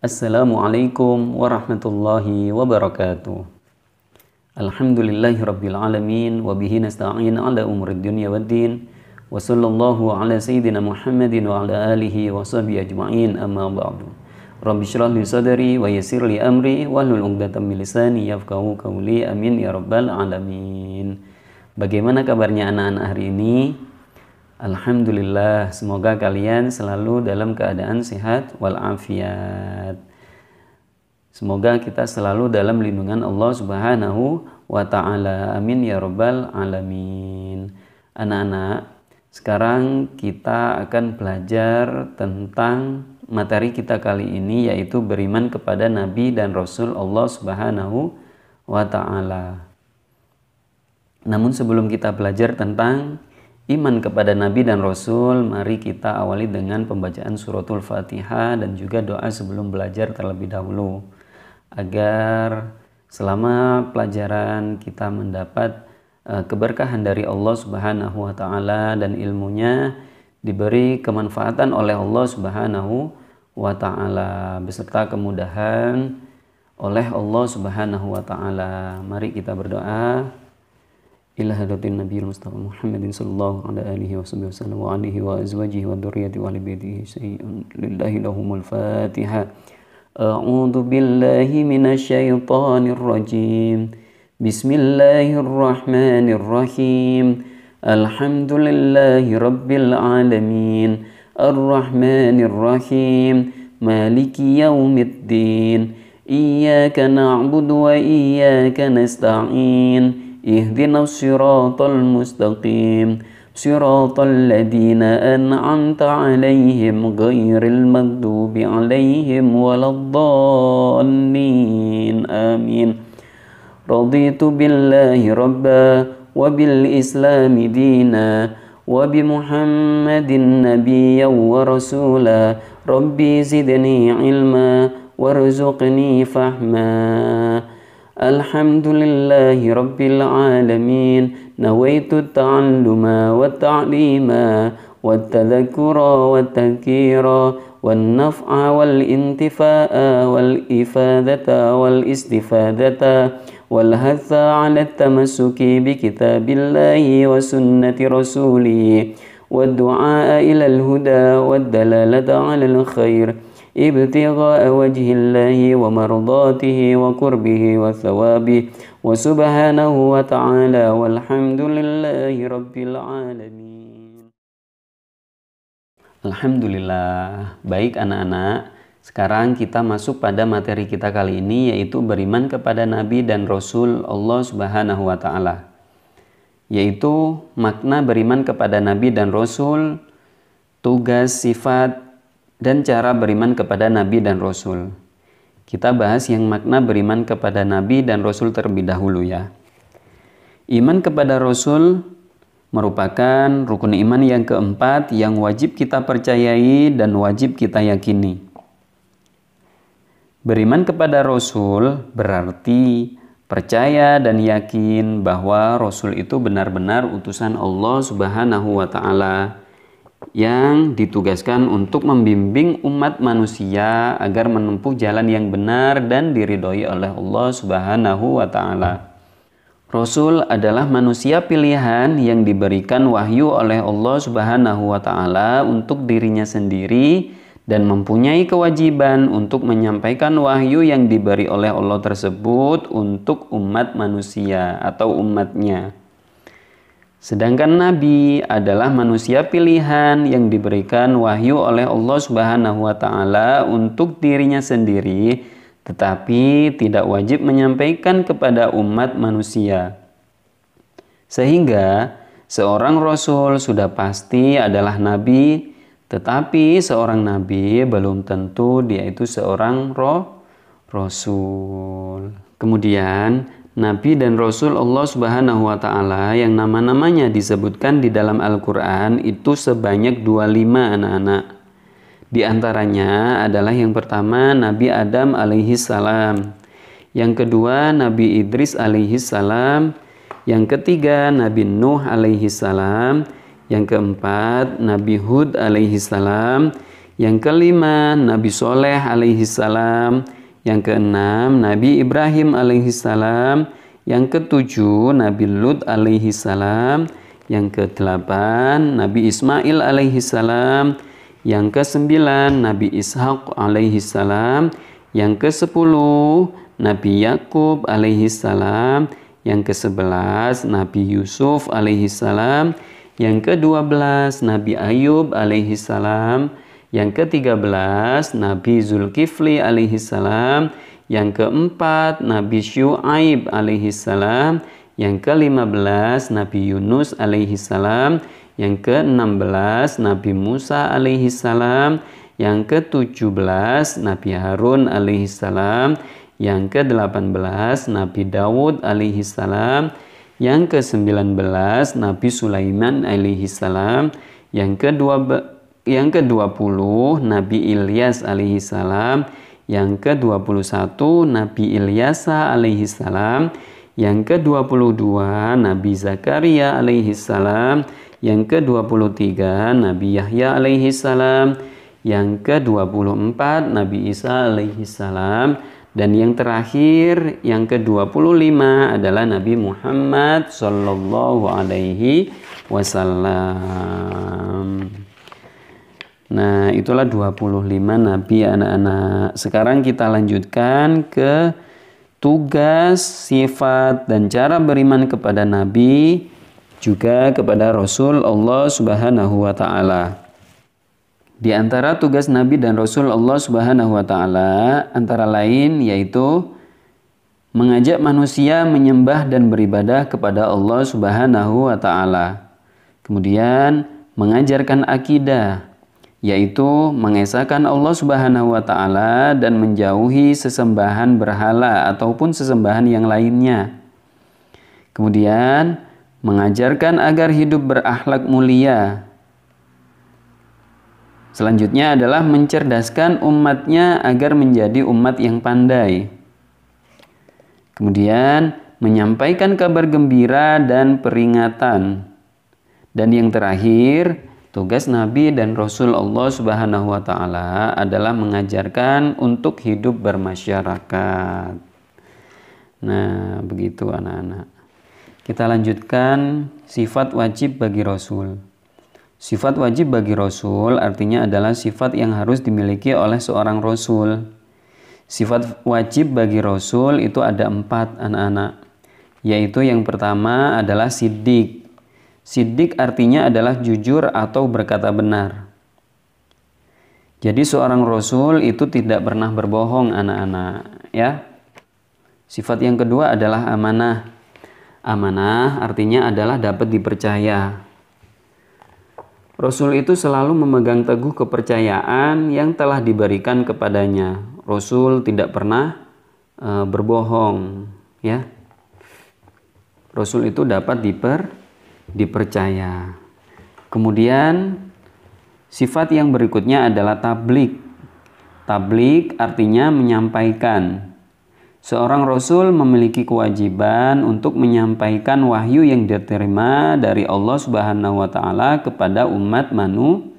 Assalamualaikum warahmatullahi wabarakatuh. Alhamdulillahi rabbil alamin wa bihi nasta'in ala umur dunya waddin wa sallallahu ala sayyidina Muhammadin wa ala alihi wa sahbihi ajma'in amma ba'du. Rabbi shrah li sadri wa yassir li amri wa hlul 'uqdatam min lisani yafqahu qawli amin ya rabbal alamin. Bagaimana kabarnya anak-anak hari ini? Alhamdulillah, semoga kalian selalu dalam keadaan sehat walafiat. Semoga kita selalu dalam lindungan Allah Subhanahu wa taala. Amin ya rabbal alamin. Anak-anak, sekarang kita akan belajar tentang materi kita kali ini yaitu beriman kepada nabi dan rasul Allah Subhanahu wa taala. Namun sebelum kita belajar tentang iman kepada Nabi dan Rasul, mari kita awali dengan pembacaan suratul Fatihah dan juga doa sebelum belajar terlebih dahulu agar selama pelajaran kita mendapat eh, keberkahan dari Allah Subhanahu wa taala dan ilmunya diberi kemanfaatan oleh Allah Subhanahu wa taala beserta kemudahan oleh Allah Subhanahu wa taala. Mari kita berdoa. إلى هدف النبي المصطفى محمد صلى الله على آله وصحبه وسلم وعليه وأزواجه وذريته وعلى بيته شيء لله لهم الفاتحة أعوذ بالله من الشيطان الرجيم بسم الله الرحمن الرحيم الحمد لله رب العالمين الرحمن الرحيم مالك يوم الدين إياك نعبد وإياك نستعين اهدنا الصراط المستقيم صراط الذين أنعمت عليهم غير المغضوب عليهم ولا الضالين آمين رضيت بالله ربا وبالإسلام دينا وبمحمد نبيا ورسولا ربي زدني علما وارزقني فهما الحمد لله رب العالمين نويت التعلم والتعليم والتذكر والتذكير والنفع والانتفاء والإفادة والاستفادة والحث على التمسك بكتاب الله وسنة رسوله والدعاء إلى الهدى والدلالة على الخير ابتغاء وجه الله ومرضاته وقربه وثوابه وسبحانه وتعالى والحمد لله رب العالمين Alhamdulillah Baik anak-anak Sekarang kita masuk pada materi kita kali ini yaitu beriman kepada Nabi dan Rasul Allah Subhanahu wa taala. Yaitu makna beriman kepada Nabi dan Rasul, tugas, sifat, dan cara beriman kepada nabi dan rasul. Kita bahas yang makna beriman kepada nabi dan rasul terlebih dahulu ya. Iman kepada rasul merupakan rukun iman yang keempat yang wajib kita percayai dan wajib kita yakini. Beriman kepada rasul berarti percaya dan yakin bahwa rasul itu benar-benar utusan Allah Subhanahu wa taala yang ditugaskan untuk membimbing umat manusia agar menempuh jalan yang benar dan diridhoi oleh Allah Subhanahu wa taala. Rasul adalah manusia pilihan yang diberikan wahyu oleh Allah Subhanahu wa taala untuk dirinya sendiri dan mempunyai kewajiban untuk menyampaikan wahyu yang diberi oleh Allah tersebut untuk umat manusia atau umatnya. Sedangkan nabi adalah manusia pilihan yang diberikan wahyu oleh Allah Subhanahu wa taala untuk dirinya sendiri tetapi tidak wajib menyampaikan kepada umat manusia. Sehingga seorang rasul sudah pasti adalah nabi, tetapi seorang nabi belum tentu dia itu seorang roh rasul. Kemudian nabi dan rasul Allah Subhanahu wa taala yang nama-namanya disebutkan di dalam Al-Qur'an itu sebanyak 25 anak-anak. Di antaranya adalah yang pertama Nabi Adam alaihi salam, yang kedua Nabi Idris alaihi salam, yang ketiga Nabi Nuh alaihi salam, yang keempat Nabi Hud alaihi salam, yang kelima Nabi Soleh alaihi salam, yang keenam, Nabi Ibrahim alaihissalam. Yang ketujuh, Nabi Lut alaihissalam. Yang kedelapan, Nabi Ismail alaihissalam. Yang kesembilan, Nabi Ishak alaihissalam. Yang kesepuluh, Nabi Yakub alaihissalam. Yang kesebelas, Nabi Yusuf alaihissalam. Yang kedua belas, Nabi Ayub alaihissalam. salam yang ke-13 Nabi Zulkifli alaihi salam. Yang ke keempat Nabi Syuaib alaihi salam. Yang ke-15 Nabi Yunus alaihi salam. Yang ke-16 Nabi Musa alaihi salam. Yang ke-17 Nabi Harun alaihi salam. Yang ke-18 Nabi Dawud alaihi salam. Yang ke-19 Nabi Sulaiman alaihi salam. Yang ke-20 yang ke-20 Nabi Ilyas alaihi salam, yang ke-21 Nabi Ilyasa alaihi salam, yang ke-22 Nabi Zakaria alaihi salam, yang ke-23 Nabi Yahya alaihi salam, yang ke-24 Nabi Isa alaihi salam, dan yang terakhir yang ke-25 adalah Nabi Muhammad sallallahu alaihi wasallam. Nah, itulah 25 nabi anak-anak. Sekarang kita lanjutkan ke tugas, sifat, dan cara beriman kepada nabi juga kepada Rasul Allah Subhanahu wa taala. Di antara tugas nabi dan Rasul Allah Subhanahu wa taala antara lain yaitu mengajak manusia menyembah dan beribadah kepada Allah Subhanahu wa taala. Kemudian mengajarkan akidah, yaitu mengesahkan Allah Subhanahu wa taala dan menjauhi sesembahan berhala ataupun sesembahan yang lainnya. Kemudian mengajarkan agar hidup berakhlak mulia. Selanjutnya adalah mencerdaskan umatnya agar menjadi umat yang pandai. Kemudian menyampaikan kabar gembira dan peringatan. Dan yang terakhir, Tugas Nabi dan Rasul Allah Subhanahu wa taala adalah mengajarkan untuk hidup bermasyarakat. Nah, begitu anak-anak. Kita lanjutkan sifat wajib bagi Rasul. Sifat wajib bagi Rasul artinya adalah sifat yang harus dimiliki oleh seorang Rasul. Sifat wajib bagi Rasul itu ada empat anak-anak. Yaitu yang pertama adalah sidik Siddiq artinya adalah jujur atau berkata benar. Jadi seorang rasul itu tidak pernah berbohong anak-anak, ya. Sifat yang kedua adalah amanah. Amanah artinya adalah dapat dipercaya. Rasul itu selalu memegang teguh kepercayaan yang telah diberikan kepadanya. Rasul tidak pernah e, berbohong, ya. Rasul itu dapat dipercaya dipercaya. Kemudian sifat yang berikutnya adalah tablik. Tablik artinya menyampaikan. Seorang rasul memiliki kewajiban untuk menyampaikan wahyu yang diterima dari Allah Subhanahu wa taala kepada umat manu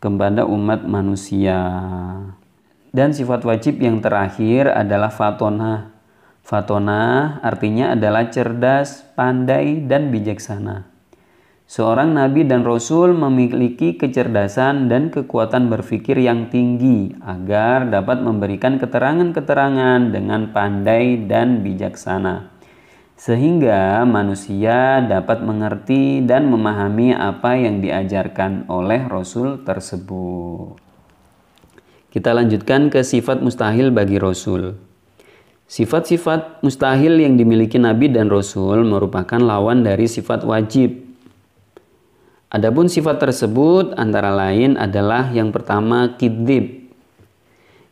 kepada umat manusia. Dan sifat wajib yang terakhir adalah fatona. Fatona artinya adalah cerdas, pandai, dan bijaksana. Seorang nabi dan rasul memiliki kecerdasan dan kekuatan berpikir yang tinggi agar dapat memberikan keterangan-keterangan dengan pandai dan bijaksana, sehingga manusia dapat mengerti dan memahami apa yang diajarkan oleh rasul tersebut. Kita lanjutkan ke sifat mustahil bagi rasul. Sifat-sifat mustahil yang dimiliki Nabi dan Rasul merupakan lawan dari sifat wajib Adapun sifat tersebut antara lain adalah yang pertama kidib.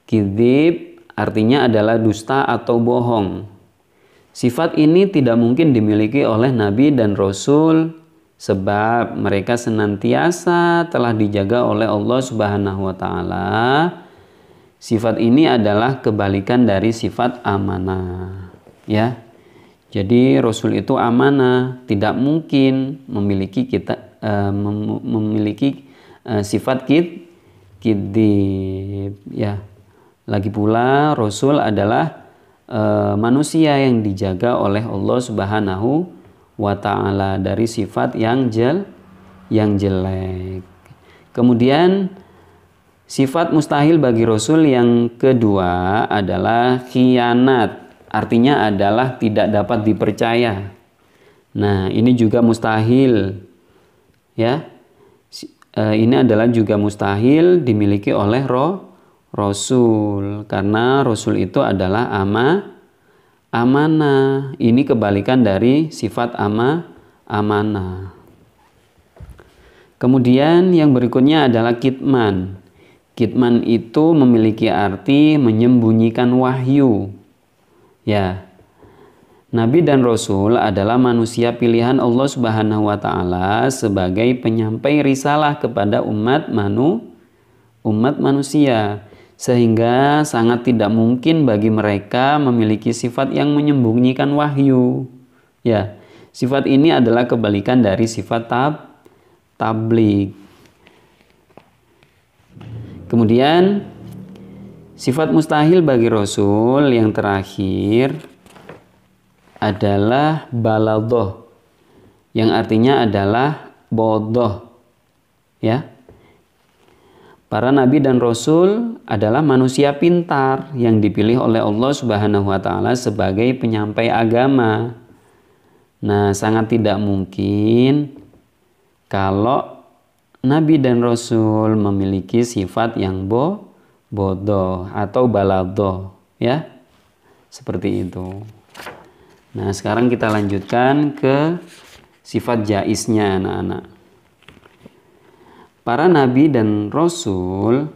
Kidib artinya adalah dusta atau bohong. Sifat ini tidak mungkin dimiliki oleh nabi dan rasul sebab mereka senantiasa telah dijaga oleh Allah Subhanahu wa taala. Sifat ini adalah kebalikan dari sifat amanah, ya. Jadi Rasul itu amanah, tidak mungkin memiliki kita Eh, memiliki eh, sifat kit, kidib ya lagi pula rasul adalah eh, manusia yang dijaga oleh Allah Subhanahu wa taala dari sifat yang jel yang jelek kemudian sifat mustahil bagi rasul yang kedua adalah khianat artinya adalah tidak dapat dipercaya nah ini juga mustahil ya eh, ini adalah juga mustahil dimiliki oleh roh rasul karena rasul itu adalah ama amanah ini kebalikan dari sifat ama amanah kemudian yang berikutnya adalah kitman kitman itu memiliki arti menyembunyikan wahyu ya Nabi dan Rasul adalah manusia pilihan Allah Subhanahu wa taala sebagai penyampai risalah kepada umat manu umat manusia sehingga sangat tidak mungkin bagi mereka memiliki sifat yang menyembunyikan wahyu. Ya, sifat ini adalah kebalikan dari sifat tab tablik. Kemudian sifat mustahil bagi rasul yang terakhir adalah baladoh yang artinya adalah bodoh ya para nabi dan rasul adalah manusia pintar yang dipilih oleh Allah Subhanahu wa taala sebagai penyampai agama nah sangat tidak mungkin kalau nabi dan rasul memiliki sifat yang bo bodoh atau baladoh ya seperti itu Nah, sekarang kita lanjutkan ke sifat jaisnya anak-anak. Para nabi dan rasul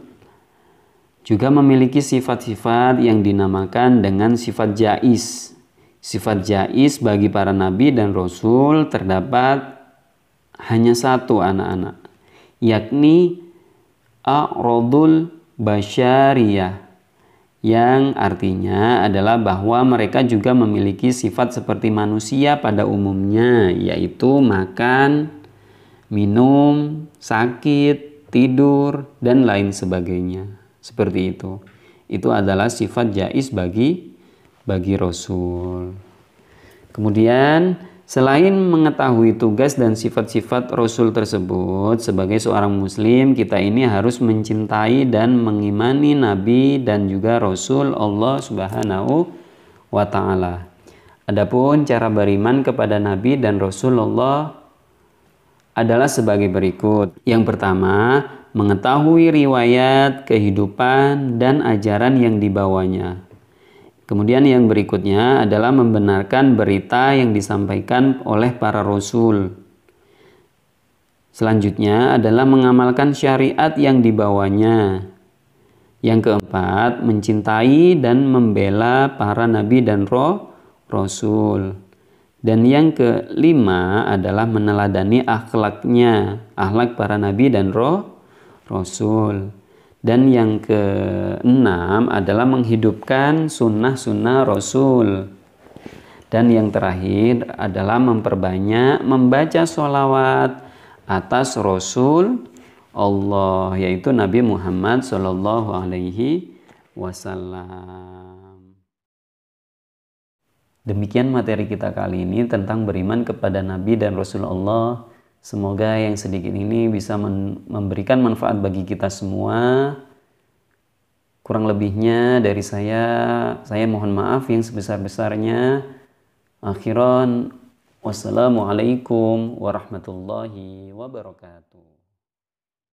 juga memiliki sifat-sifat yang dinamakan dengan sifat jais. Sifat jais bagi para nabi dan rasul terdapat hanya satu anak-anak, yakni a'radul basyariyah yang artinya adalah bahwa mereka juga memiliki sifat seperti manusia pada umumnya, yaitu makan, minum, sakit, tidur, dan lain sebagainya. Seperti itu. Itu adalah sifat jais bagi bagi Rasul. Kemudian Selain mengetahui tugas dan sifat-sifat Rasul tersebut, sebagai seorang Muslim, kita ini harus mencintai dan mengimani Nabi dan juga Rasul Allah Subhanahu wa Ta'ala. Adapun cara beriman kepada Nabi dan Rasulullah adalah sebagai berikut: yang pertama, mengetahui riwayat kehidupan dan ajaran yang dibawanya. Kemudian yang berikutnya adalah membenarkan berita yang disampaikan oleh para rasul. Selanjutnya adalah mengamalkan syariat yang dibawanya. Yang keempat, mencintai dan membela para nabi dan roh rasul. Dan yang kelima adalah meneladani akhlaknya, akhlak para nabi dan roh rasul. Dan yang keenam adalah menghidupkan sunnah-sunnah Rasul. Dan yang terakhir adalah memperbanyak membaca sholawat atas Rasul Allah yaitu Nabi Muhammad Shallallahu Alaihi Wasallam. Demikian materi kita kali ini tentang beriman kepada Nabi dan Rasul Allah. Semoga yang sedikit ini bisa memberikan manfaat bagi kita semua. Kurang lebihnya dari saya, saya mohon maaf yang sebesar-besarnya. Akhiran, wassalamualaikum warahmatullahi wabarakatuh.